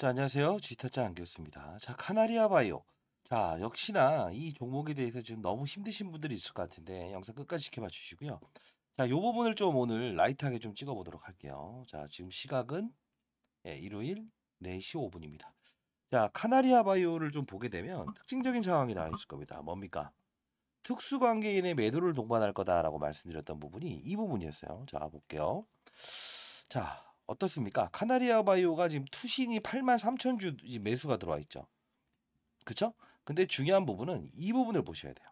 자, 안녕하세요. 지타짜 안겼습니다. 자, 카나리아 바이오. 자, 역시나 이 종목에 대해서 지금 너무 힘드신 분들이 있을 것 같은데 영상 끝까지 지켜봐 주시고요. 자, 요 부분을 좀 오늘 라이트하게 좀 찍어 보도록 할게요. 자, 지금 시각은 예, 일요일 4시 5분입니다. 자, 카나리아 바이오를 좀 보게 되면 특징적인 상황이 나와 있을 겁니다. 뭡니까? 특수관계인의 매도를 동반할 거다라고 말씀드렸던 부분이 이 부분이었어요. 자, 볼게요. 자, 어떻습니까? 카나리아 바이오가 지금 투신이 8만 3천 주 매수가 들어와 있죠. 그렇죠? 근데 중요한 부분은 이 부분을 보셔야 돼요.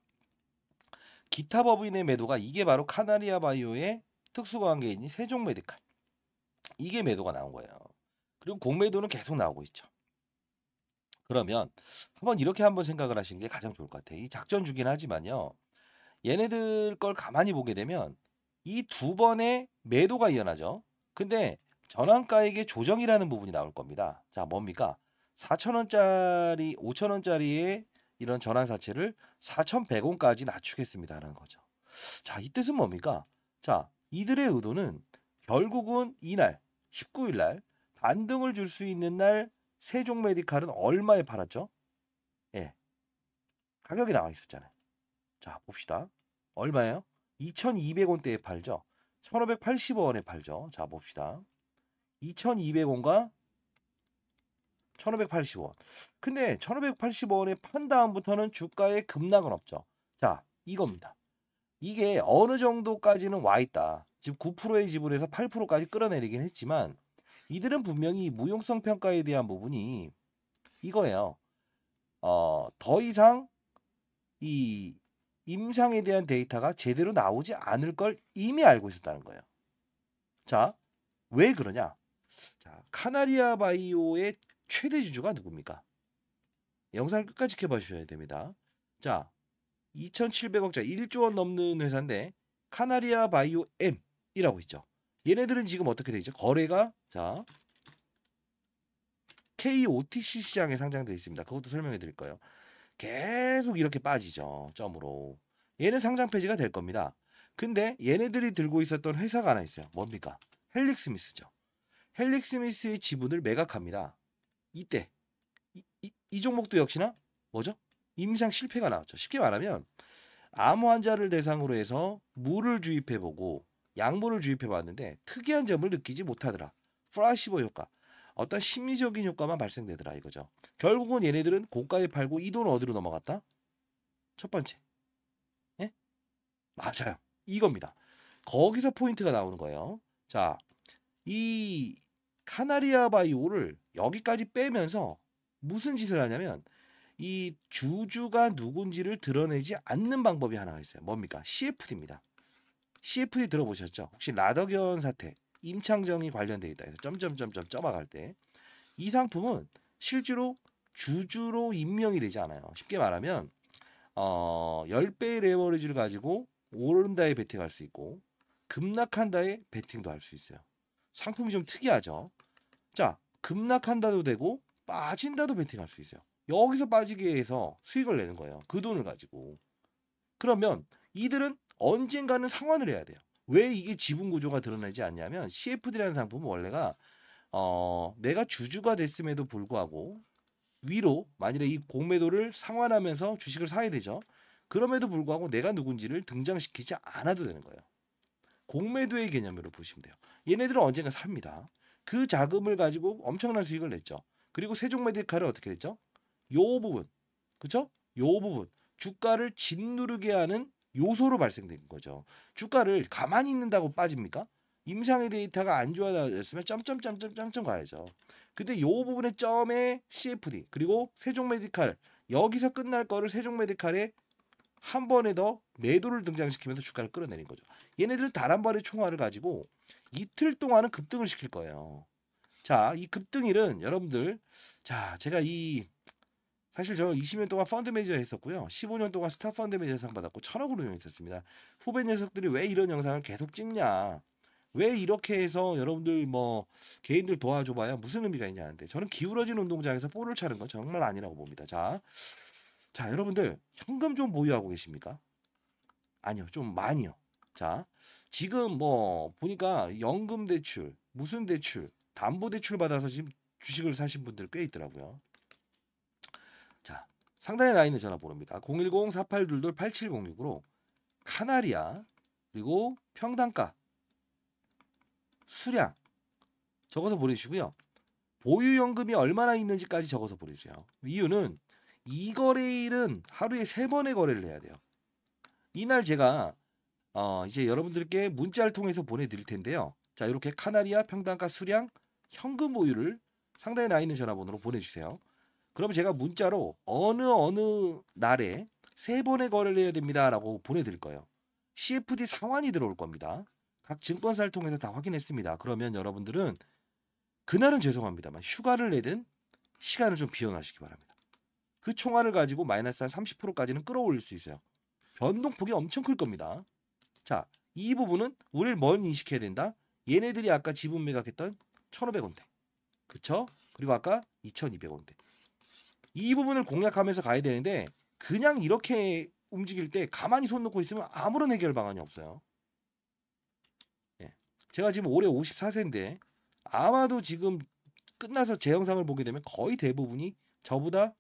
기타 법인의 매도가 이게 바로 카나리아 바이오의 특수관계인이 세종 메디칼. 이게 매도가 나온 거예요. 그리고 공매도는 계속 나오고 있죠. 그러면 한번 이렇게 한번 생각을 하시는 게 가장 좋을 것 같아요. 이 작전 주긴 하지만요. 얘네들 걸 가만히 보게 되면 이 두 번의 매도가 이어나죠. 근데 전환가액의 조정이라는 부분이 나올 겁니다. 자, 뭡니까? 4천원짜리 5천원짜리의 이런 전환사채를 4,100원까지 낮추겠습니다라는 거죠. 자, 이 뜻은 뭡니까? 자, 이들의 의도는 결국은 이날 19일 날 반등을 줄 수 있는 날 세종 메디칼은 얼마에 팔았죠? 예. 가격이 나와 있었잖아요. 자, 봅시다. 얼마예요? 2,200원대에 팔죠. 1,580원에 팔죠. 자, 봅시다. 2,200원과 1,580원. 근데 1,580원에 판 다음부터는 주가에 급락은 없죠. 자, 이겁니다. 이게 어느 정도까지는 와 있다. 지금 9%의 지분에서 8%까지 끌어내리긴 했지만 이들은 분명히 무용성 평가에 대한 부분이 이거예요. 어, 더 이상 이 임상에 대한 데이터가 제대로 나오지 않을 걸 이미 알고 있었다는 거예요. 자, 왜 그러냐? 자, 카나리아 바이오의 최대 주주가 누굽니까? 영상을 끝까지 지켜봐주셔야 됩니다. 자, 2,700억자 1조 원 넘는 회사인데 카나리아 바이오 M이라고 있죠. 얘네들은 지금 어떻게 되죠? 거래가 자 KOTC 시장에 상장되어 있습니다. 그것도 설명해 드릴 거예요. 계속 이렇게 빠지죠. 점으로. 얘는 상장 폐지가 될 겁니다. 근데 얘네들이 들고 있었던 회사가 하나 있어요. 뭡니까? 헬릭스미스죠. 헬릭 스미스의 지분을 매각합니다. 이때 이, 이, 이 종목도 역시나 뭐죠? 임상 실패가 나왔죠. 쉽게 말하면 암 환자를 대상으로 해서 물을 주입해보고 양보를 주입해봤는데 특이한 점을 느끼지 못하더라. 플라시보 효과. 어떤 심리적인 효과만 발생되더라 이거죠. 결국은 얘네들은 고가에 팔고 이돈 어디로 넘어갔다? 첫 번째. 예? 맞아요. 이겁니다. 거기서 포인트가 나오는 거예요. 자, 이 카나리아 바이오를 여기까지 빼면서 무슨 짓을 하냐면 이 주주가 누군지를 드러내지 않는 방법이 하나가 있어요. 뭡니까? CFD입니다. CFD 들어보셨죠? 혹시 라더견 사태, 임창정이 관련돼 있다 해서 점점점점 점아갈 때 이 상품은 실제로 주주로 임명이 되지 않아요. 쉽게 말하면 어, 10배의 레버리지를 가지고 오른다에 베팅할 수 있고 급락한다에 베팅도 할 수 있어요. 상품이 좀 특이하죠. 자, 급락한다도 되고 빠진다도 베팅할 수 있어요. 여기서 빠지게 해서 수익을 내는 거예요. 그 돈을 가지고. 그러면 이들은 언젠가는 상환을 해야 돼요. 왜 이게 지분 구조가 드러나지 않냐면 CFD라는 상품은 원래가 어, 내가 주주가 됐음에도 불구하고 위로 만일에 이 공매도를 상환하면서 주식을 사야 되죠. 그럼에도 불구하고 내가 누군지를 등장시키지 않아도 되는 거예요. 공매도의 개념으로 보시면 돼요. 얘네들은 언젠가 삽니다. 그 자금을 가지고 엄청난 수익을 냈죠. 그리고 세종메디칼은 어떻게 됐죠? 요 부분, 그렇죠? 요 부분 주가를 짓누르게 하는 요소로 발생된 거죠. 주가를 가만히 있는다고 빠집니까? 임상의 데이터가 안 좋아졌으면 점점점점점점 가야죠. 근데 요 부분의 점에 CFD 그리고 세종메디칼 여기서 끝날 거를 세종메디칼에 한 번에 더 매도를 등장시키면서 주가를 끌어내린 거죠. 얘네들은 단한 번의 총알을 가지고 이틀 동안은 급등을 시킬 거예요. 자, 이 급등일은 여러분들 자, 제가 이 사실 저 20년 동안 펀드 매니저 했었고요. 15년 동안 스타 펀드 매니저 상 받았고 천억으로 유명했었습니다. 후배 녀석들이 왜 이런 영상을 계속 찍냐? 왜 이렇게 해서 여러분들 뭐 개인들 도와줘봐야 무슨 의미가 있냐는데 저는 기울어진 운동장에서 볼을 차는 건 정말 아니라고 봅니다. 자, 자 여러분들 현금 좀 보유하고 계십니까? 아니요, 좀 많이요. 자, 지금 뭐 보니까 연금 대출, 무슨 대출, 담보 대출 받아서 지금 주식을 사신 분들 꽤 있더라고요. 자, 상단에 나 있는 전화번호입니다. 010-4822-8706으로 카나리아 그리고 평당가 수량 적어서 보내주시고요. 보유연금이 얼마나 있는지까지 적어서 보내주세요. 이유는 이 거래일은 하루에 세번의 거래를 해야 돼요. 이날 제가 어, 이제 여러분들께 문자를 통해서 보내드릴 텐데요. 자 이렇게 카나리아 평단가 수량 현금 보유를 상당히나 있는 전화번호로 보내주세요. 그럼 제가 문자로 어느 어느 날에 세 번의 거래를 해야 됩니다라고 보내드릴 거예요. CFD 상환이 들어올 겁니다. 각 증권사를 통해서 다 확인했습니다. 그러면 여러분들은 그날은 죄송합니다만 휴가를 내든 시간을 좀 비워놔주시기 바랍니다. 그 총알을 가지고 마이너스 한 30%까지는 끌어올릴 수 있어요. 변동폭이 엄청 클 겁니다. 자, 이 부분은 우리를 뭘 인식해야 된다? 얘네들이 아까 지분 매각했던 1,500원대. 그쵸? 그리고 아까 2,200원대. 이 부분을 공략하면서 가야 되는데 그냥 이렇게 움직일 때 가만히 손 놓고 있으면 아무런 해결 방안이 없어요. 예. 제가 지금 올해 54세인데 아마도 지금 끝나서 제 영상을 보게 되면 거의 대부분이 저보다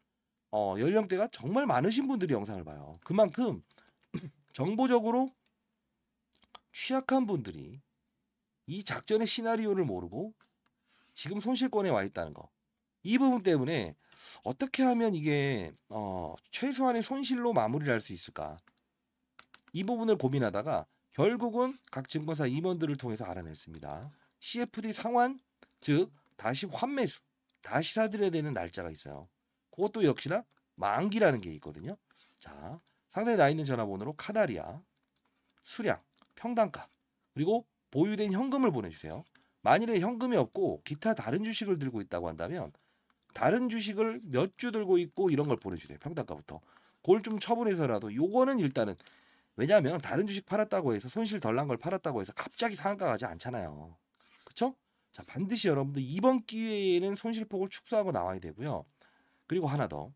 어, 연령대가 정말 많으신 분들이 영상을 봐요. 그만큼 정보적으로 취약한 분들이 이 작전의 시나리오를 모르고 지금 손실권에 와 있다는 거. 이 부분 때문에 어떻게 하면 이게 어, 최소한의 손실로 마무리를 할 수 있을까? 이 부분을 고민하다가 결국은 각 증권사 임원들을 통해서 알아냈습니다. CFD 상환 즉 다시 환매수 다시 사들여야 되는 날짜가 있어요. 그것도 역시나 만기라는 게 있거든요. 자상세에나 있는 전화번호로 카다리아 수량 평당가 그리고 보유된 현금을 보내주세요. 만일에 현금이 없고 기타 다른 주식을 들고 있다고 한다면 다른 주식을 몇 주 들고 있고 이런 걸 보내주세요. 평당가부터. 그걸 좀 처분해서라도 요거는 일단은 왜냐하면 다른 주식 팔았다고 해서 손실 덜 난 걸 팔았다고 해서 갑자기 상한가 가지 않잖아요. 그렇죠? 자 반드시 여러분들 이번 기회에는 손실폭을 축소하고 나와야 되고요. 그리고 하나 더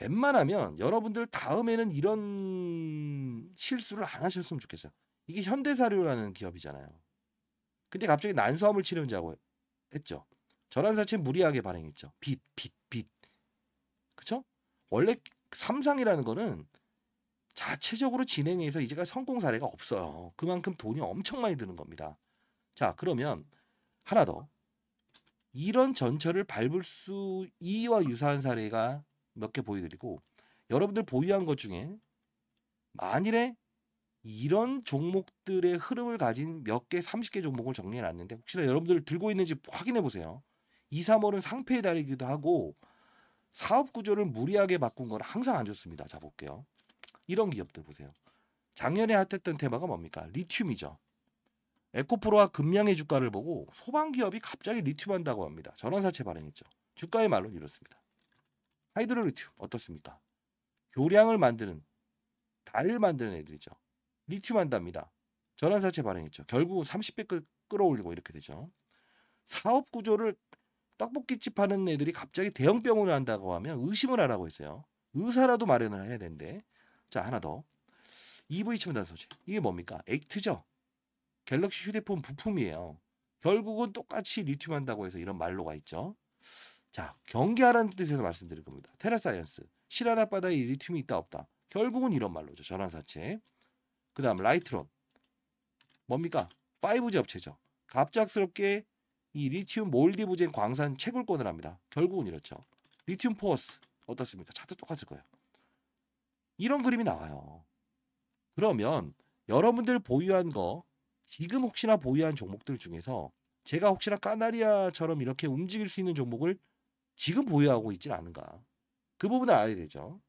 웬만하면 여러분들 다음에는 이런 실수를 안 하셨으면 좋겠어요. 이게 현대사료라는 기업이잖아요. 근데 갑자기 난소암을 치료하자고 했죠. 전환사채 무리하게 발행했죠. 빛, 빛, 빛. 그쵸? 원래 삼상이라는 거는 자체적으로 진행해서 이제가 성공 사례가 없어요. 그만큼 돈이 엄청 많이 드는 겁니다. 자, 그러면 하나 더. 이런 전철을 밟을 수 이와 유사한 사례가 몇 개 보여드리고 여러분들 보유한 것 중에 만일에 이런 종목들의 흐름을 가진 몇 개, 30개 종목을 정리해 놨는데 혹시나 여러분들 들고 있는지 확인해 보세요. 2, 3월은 상패의 달이기도 하고 사업 구조를 무리하게 바꾼 건 항상 안 좋습니다. 자 볼게요. 이런 기업들 보세요. 작년에 핫했던 테마가 뭡니까? 리튬이죠. 에코프로와 금량의 주가를 보고 소방 기업이 갑자기 리튬 한다고 합니다. 전환사채 발행했죠. 주가의 말로는 이렇습니다. 하이드로 리튬 어떻습니까? 교량을 만드는 달을 만드는 애들이죠. 리튬 한답니다. 전환사채 발행했죠. 결국 30배 끌어올리고 이렇게 되죠. 사업 구조를 떡볶이집 하는 애들이 갑자기 대형 병원을 한다고 하면 의심을 하라고 했어요. 의사라도 마련을 해야 되는데. 자, 하나 더. EV 첨단 소재. 이게 뭡니까? 액트죠. 갤럭시 휴대폰 부품이에요. 결국은 똑같이 리튬 한다고 해서 이런 말로가 있죠. 자, 경계하라는 뜻에서 말씀드릴 겁니다. 테라사이언스. 실한 앞바다에 리튬이 있다 없다. 결국은 이런 말로죠. 전환사채. 그 다음 라이트론 뭡니까? 5G 업체죠. 갑작스럽게 이 리튬 몰디브젠 광산 채굴권을 합니다. 결국은 이렇죠. 리튬 포스 어떻습니까? 차트 똑같을 거예요. 이런 그림이 나와요. 그러면 여러분들 보유한 거 지금 혹시나 보유한 종목들 중에서 제가 혹시나 까나리아처럼 이렇게 움직일 수 있는 종목을 지금 보유하고 있지는 않은가 그 부분을 알아야 되죠.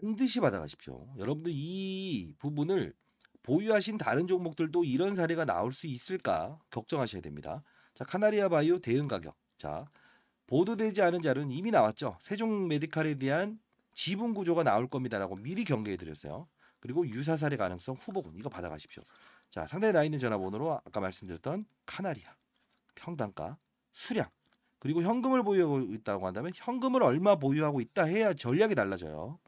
반드시 받아가십시오. 여러분들 이 부분을 보유하신 다른 종목들도 이런 사례가 나올 수 있을까 걱정하셔야 됩니다. 자, 카나리아 바이오 대응 가격. 자, 보도되지 않은 자료는 이미 나왔죠. 세종 메디칼에 대한 지분 구조가 나올 겁니다라고 미리 경계해 드렸어요. 그리고 유사 사례 가능성 후보군 이거 받아가십시오. 자, 상단에 나 있는 전화번호로 아까 말씀드렸던 카나리아 평단가 수량 그리고 현금을 보유하고 있다고 한다면 현금을 얼마 보유하고 있다 해야 전략이 달라져요.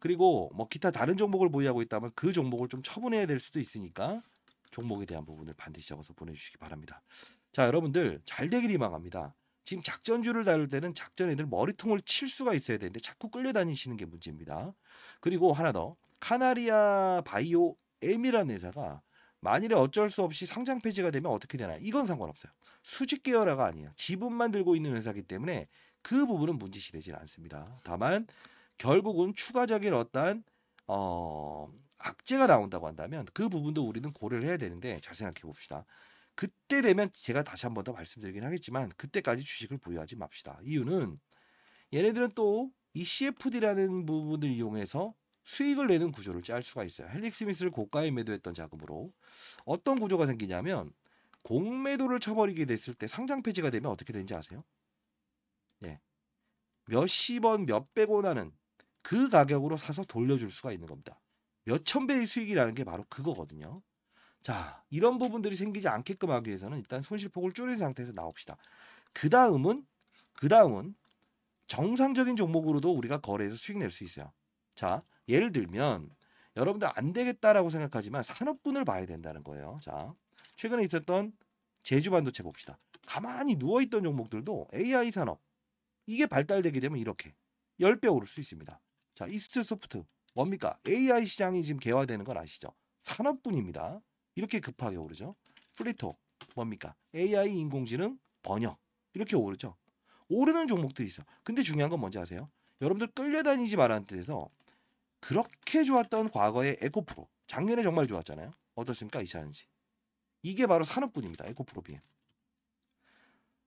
그리고 뭐 기타 다른 종목을 보유하고 있다면 그 종목을 좀 처분해야 될 수도 있으니까 종목에 대한 부분을 반드시 적어서 보내주시기 바랍니다. 자 여러분들 잘 되길 희망합니다. 지금 작전주를 다룰 때는 작전에들 머리통을 칠 수가 있어야 되는데 자꾸 끌려다니시는 게 문제입니다. 그리고 하나 더 카나리아 바이오 M이라는 회사가 만일에 어쩔 수 없이 상장 폐지가 되면 어떻게 되나 요 이건 상관없어요. 수직 계열화가 아니에요. 지분만 들고 있는 회사기 때문에 그 부분은 문제시 되질 않습니다. 다만 결국은 추가적인 어떤 어, 악재가 나온다고 한다면 그 부분도 우리는 고려를 해야 되는데 잘 생각해 봅시다. 그때 되면 제가 다시 한 번 더 말씀드리긴 하겠지만 그때까지 주식을 보유하지 맙시다. 이유는 얘네들은 또 이 CFD라는 부분을 이용해서 수익을 내는 구조를 짤 수가 있어요. 헬릭 스미스를 고가에 매도했던 자금으로 어떤 구조가 생기냐면 공매도를 쳐버리게 됐을 때 상장 폐지가 되면 어떻게 되는지 아세요? 예. 몇십 원, 몇백 원 하는 그 가격으로 사서 돌려줄 수가 있는 겁니다. 몇 천 배의 수익이라는 게 바로 그거거든요. 자, 이런 부분들이 생기지 않게끔 하기 위해서는 일단 손실폭을 줄인 상태에서 나옵시다. 그 다음은, 그 다음은 정상적인 종목으로도 우리가 거래해서 수익 낼 수 있어요. 자, 예를 들면 여러분들 안 되겠다라고 생각하지만 산업군을 봐야 된다는 거예요. 자, 최근에 있었던 제주 반도체 봅시다. 가만히 누워있던 종목들도 AI 산업, 이게 발달되게 되면 이렇게 10배 오를 수 있습니다. 자, 이스트 소프트 뭡니까? AI 시장이 지금 개화되는 건 아시죠? 산업뿐입니다. 이렇게 급하게 오르죠. 플리토 뭡니까? AI 인공지능 번역 이렇게 오르죠. 오르는 종목들이 있어. 근데 중요한 건 뭔지 아세요? 여러분들 끌려다니지 말라는 뜻에서 그렇게 좋았던 과거의 에코프로 작년에 정말 좋았잖아요. 어떻습니까? 이차전지 이게 바로 산업뿐입니다 에코프로 비엠.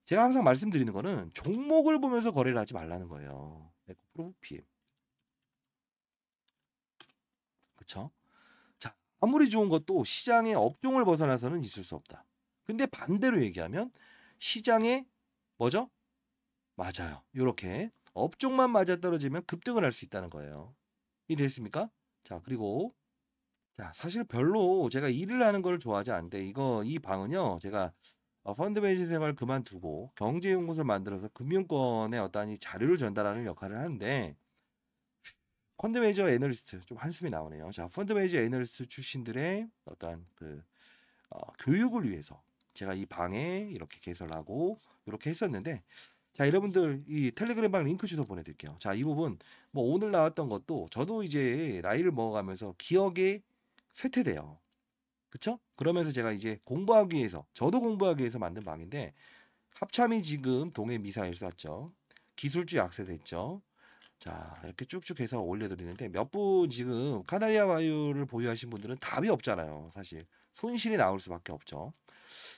제가 항상 말씀드리는 거는 종목을 보면서 거래를 하지 말라는 거예요. 에코프로 비엠. 그렇죠? 자, 아무리 좋은 것도 시장의 업종을 벗어나서는 있을 수 없다. 근데 반대로 얘기하면 시장의 뭐죠? 맞아요. 이렇게 업종만 맞아 떨어지면 급등을 할 수 있다는 거예요. 이해됐습니까? 자, 그리고 자, 사실 별로 제가 일을 하는 걸 좋아하지 않는데 이거 이 방은요. 제가 어, 펀드 매니저 생활 그만두고 경제연구소를 만들어서 금융권에 어떠한 자료를 전달하는 역할을 하는데 펀드 매니저 애널리스트 좀 한숨이 나오네요. 자, 펀드 매니저 애널리스트 출신들의 어떤그 어, 교육을 위해서 제가 이 방에 이렇게 개설하고 이렇게 했었는데 자 여러분들 이 텔레그램 방 링크 주소 보내드릴게요. 자이 부분 뭐 오늘 나왔던 것도 저도 이제 나이를 먹어가면서 기억에 쇠퇴돼요. 그쵸? 그러면서 제가 이제 공부하기 위해서 저도 공부하기 위해서 만든 방인데 합참이 지금 동해 미사일 쐈죠. 기술주 약세됐죠. 자 이렇게 쭉쭉 해서 올려드리는데 몇 분 지금 카나리아 와유를 보유하신 분들은 답이 없잖아요 사실 손실이 나올 수밖에 없죠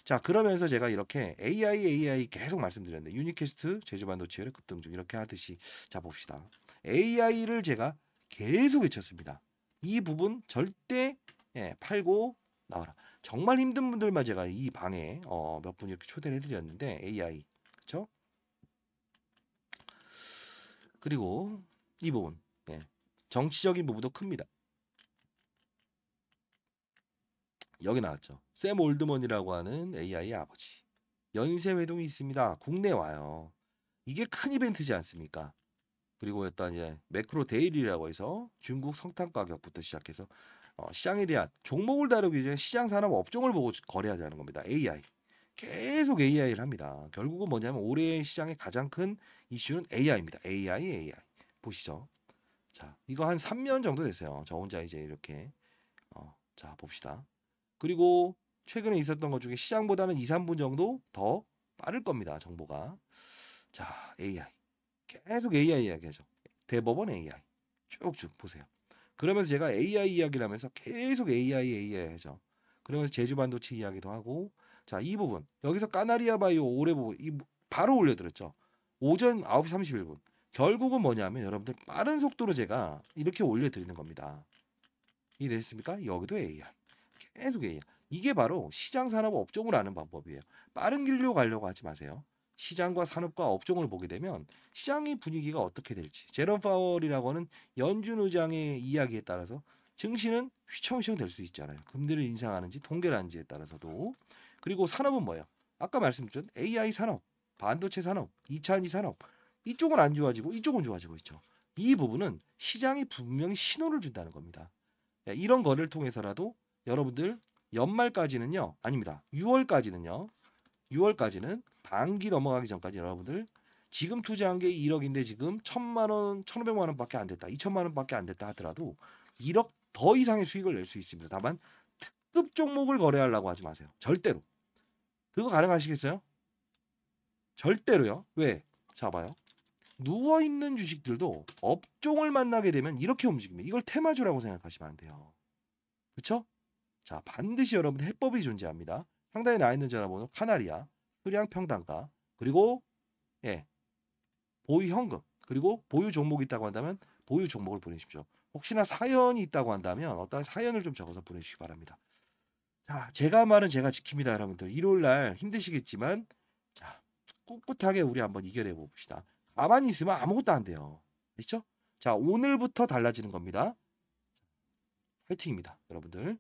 자 그러면서 제가 이렇게 AI AI 계속 말씀드렸는데 유니캐스트 제주반도체열의 급등중 이렇게 하듯이 자 봅시다 AI를 제가 계속 외쳤습니다 이 부분 절대 예, 팔고 나와라 정말 힘든 분들만 제가 이 방에 어, 몇 분 이렇게 초대를 해드렸는데 AI 그쵸 그리고 이 부분 예. 정치적인 부분도 큽니다. 여기 나왔죠. 샘 올드먼이라고 하는 AI의 아버지. 연쇄 회동이 있습니다. 국내 와요. 이게 큰 이벤트지 않습니까? 그리고 일단 이제 매크로 데일리라고 해서 중국 성탄 가격부터 시작해서 어, 시장에 대한 종목을 다루기 전에 시장 산업 업종을 보고 거래하자는 겁니다. AI. 계속 AI를 합니다. 결국은 뭐냐면 올해 시장의 가장 큰 이슈는 AI입니다. AI, AI. 보시죠. 자, 이거 한 3년 정도 됐어요. 저 혼자 이제 이렇게 어, 자, 봅시다. 그리고 최근에 있었던 것 중에 시장보다는 2, 3분 정도 더 빠를 겁니다. 정보가. 자, AI. 계속 AI 이야기하죠. 대법원 AI. 쭉쭉 보세요. 그러면서 제가 AI 이야기를 하면서 계속 AI, AI 하죠. 그러면서 제주 반도체 이야기도 하고 자, 이 부분. 여기서 까나리아 바이오 올해 보고 이 바로 올려드렸죠. 오전 9시 31분. 결국은 뭐냐면 여러분들 빠른 속도로 제가 이렇게 올려드리는 겁니다. 이해되셨습니까? 여기도 AI. 계속 AI. 이게 바로 시장 산업 업종을 아는 방법이에요. 빠른 길로 가려고 하지 마세요. 시장과 산업과 업종을 보게 되면 시장의 분위기가 어떻게 될지 제롬 파월이라고 하는 연준 의장의 이야기에 따라서 증시는 휘청휘청 될 수 있잖아요. 금리를 인상하는지 통계를 하는지에 따라서도 그리고 산업은 뭐예요? 아까 말씀드렸던 AI 산업, 반도체 산업, 2차전지 산업 이쪽은 안 좋아지고 이쪽은 좋아지고 있죠. 이 부분은 시장이 분명히 신호를 준다는 겁니다. 예, 이런 거를 통해서라도 여러분들 연말까지는요, 아닙니다. 6월까지는요, 6월까지는 반기 넘어가기 전까지 여러분들 지금 투자한 게 1억인데 지금 1천만 원, 1,500만 원밖에 안 됐다, 2천만 원밖에 안 됐다 하더라도 1억 더 이상의 수익을 낼 수 있습니다. 다만 특급 종목을 거래하려고 하지 마세요. 절대로. 그거 가능하시겠어요? 절대로요. 왜? 잡아요. 누워 있는 주식들도 업종을 만나게 되면 이렇게 움직입니다. 이걸 테마주라고 생각하시면 안 돼요. 그렇죠? 자, 반드시 여러분 해법이 존재합니다. 상단에 나 있는 전화번호 카나리아, 수량 평단가, 그리고 예. 보유 현금, 그리고 보유 종목이 있다고 한다면 보유 종목을 보내십시오. 혹시나 사연이 있다고 한다면 어떤 사연을 좀 적어서 보내주시기 바랍니다. 자, 제가 말은 제가 지킵니다, 여러분들. 일요일 날 힘드시겠지만 자, 꿋꿋하게 우리 한번 이겨내 봅시다. 가만히 있으면 아무것도 안 돼요. 그렇죠? 자, 오늘부터 달라지는 겁니다. 화이팅입니다 여러분들.